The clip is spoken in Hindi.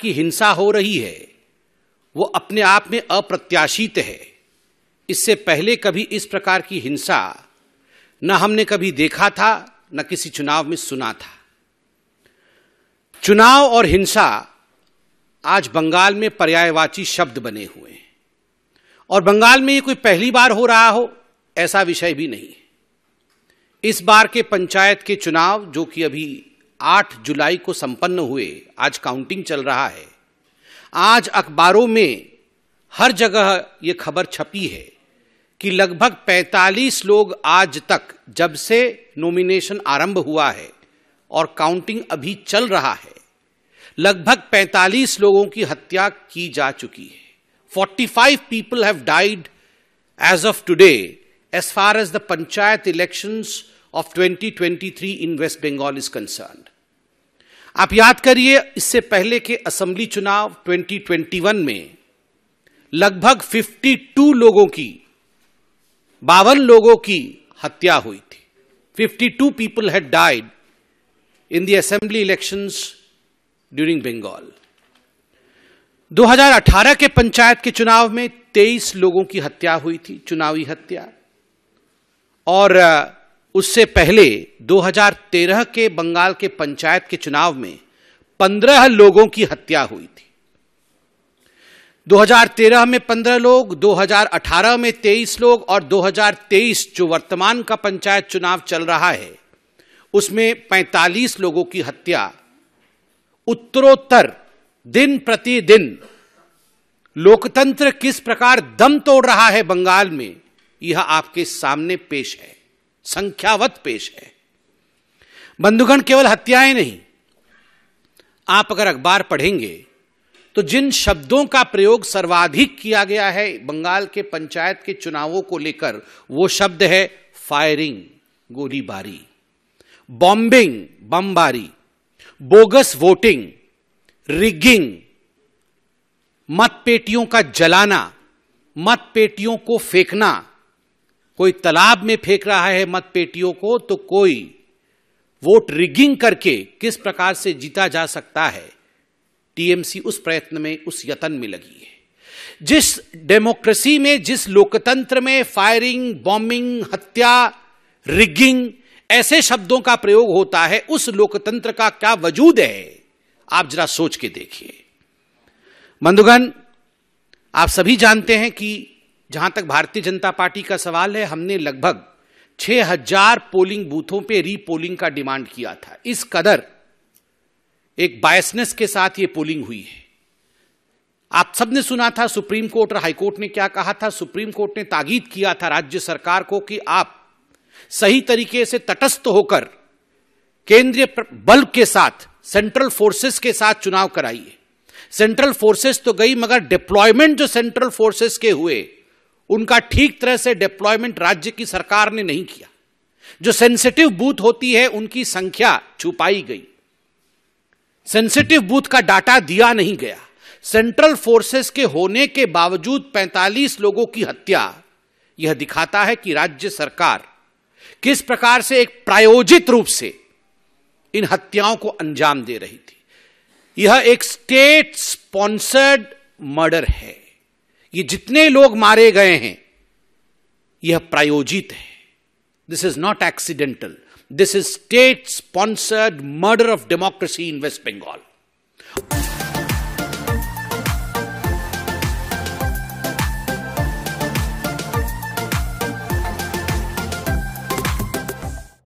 की हिंसा हो रही है वो अपने आप में अप्रत्याशित है इससे पहले कभी इस प्रकार की हिंसा न हमने कभी देखा था न किसी चुनाव में सुना था चुनाव और हिंसा आज बंगाल में पर्यायवाची शब्द बने हुए हैं और बंगाल में ये कोई पहली बार हो रहा हो ऐसा विषय भी नहीं है इस बार के पंचायत के चुनाव जो कि अभी आठ जुलाई को संपन्न हुए आज काउंटिंग चल रहा है आज अखबारों में हर जगह ये खबर छपी है कि लगभग 45 लोग आज तक जब से नॉमिनेशन आरंभ हुआ है और काउंटिंग अभी चल रहा है लगभग 45 लोगों की हत्या की जा चुकी है 45 people have died as of today as far as the panchayat elections of 2023 in West Bengal is concerned. आप याद करिए इससे पहले के असेंबली चुनाव 2021 में लगभग 52 लोगों की बावन लोगों की हत्या हुई थी 52 people had died in the assembly elections during Bengal 2018 के पंचायत के चुनाव में 23 लोगों की हत्या हुई थी चुनावी हत्या और उससे पहले 2013 के बंगाल के पंचायत के चुनाव में 15 लोगों की हत्या हुई थी 2013 में 15 लोग 2018 में 23 लोग और 2023 जो वर्तमान का पंचायत चुनाव चल रहा है उसमें 45 लोगों की हत्या उत्तरोत्तर दिन प्रतिदिन लोकतंत्र किस प्रकार दम तोड़ रहा है बंगाल में यह आपके सामने पेश है संख्यावत पेश है बंधुगण केवल हत्याएं नहीं आप अगर अखबार पढ़ेंगे तो जिन शब्दों का प्रयोग सर्वाधिक किया गया है बंगाल के पंचायत के चुनावों को लेकर वो शब्द है फायरिंग गोलीबारी बॉम्बिंग बमबारी बोगस वोटिंग रिगिंग मतपेटियों का जलाना मतपेटियों को फेंकना कोई तालाब में फेंक रहा है मत पेटियों को तो कोई वोट रिगिंग करके किस प्रकार से जीता जा सकता है टीएमसी उस प्रयत्न में उस यतन में लगी है जिस डेमोक्रेसी में जिस लोकतंत्र में फायरिंग बॉम्बिंग हत्या रिगिंग ऐसे शब्दों का प्रयोग होता है उस लोकतंत्र का क्या वजूद है आप जरा सोच के देखिए बंधुगण आप सभी जानते हैं कि जहां तक भारतीय जनता पार्टी का सवाल है हमने लगभग 6000 पोलिंग बूथों पे रीपोलिंग का डिमांड किया था इस कदर एक बायसनेस के साथ ये पोलिंग हुई है आप सबने सुना था सुप्रीम कोर्ट और हाईकोर्ट ने क्या कहा था सुप्रीम कोर्ट ने तागीद किया था राज्य सरकार को कि आप सही तरीके से तटस्थ होकर केंद्रीय बल के साथ सेंट्रल फोर्सेस के साथ चुनाव कराइए सेंट्रल फोर्सेस तो गई मगर डिप्लॉयमेंट जो सेंट्रल फोर्सेस के हुए उनका ठीक तरह से डिप्लॉयमेंट राज्य की सरकार ने नहीं किया जो सेंसिटिव बूथ होती है उनकी संख्या छुपाई गई सेंसिटिव बूथ का डाटा दिया नहीं गया सेंट्रल फोर्सेस के होने के बावजूद 45 लोगों की हत्या यह दिखाता है कि राज्य सरकार किस प्रकार से एक प्रायोजित रूप से इन हत्याओं को अंजाम दे रही थी यह एक स्टेट स्पॉन्सर्ड मर्डर है ये जितने लोग मारे गए हैं यह प्रायोजित है this is not accidental this is state sponsored murder of democracy in West Bengal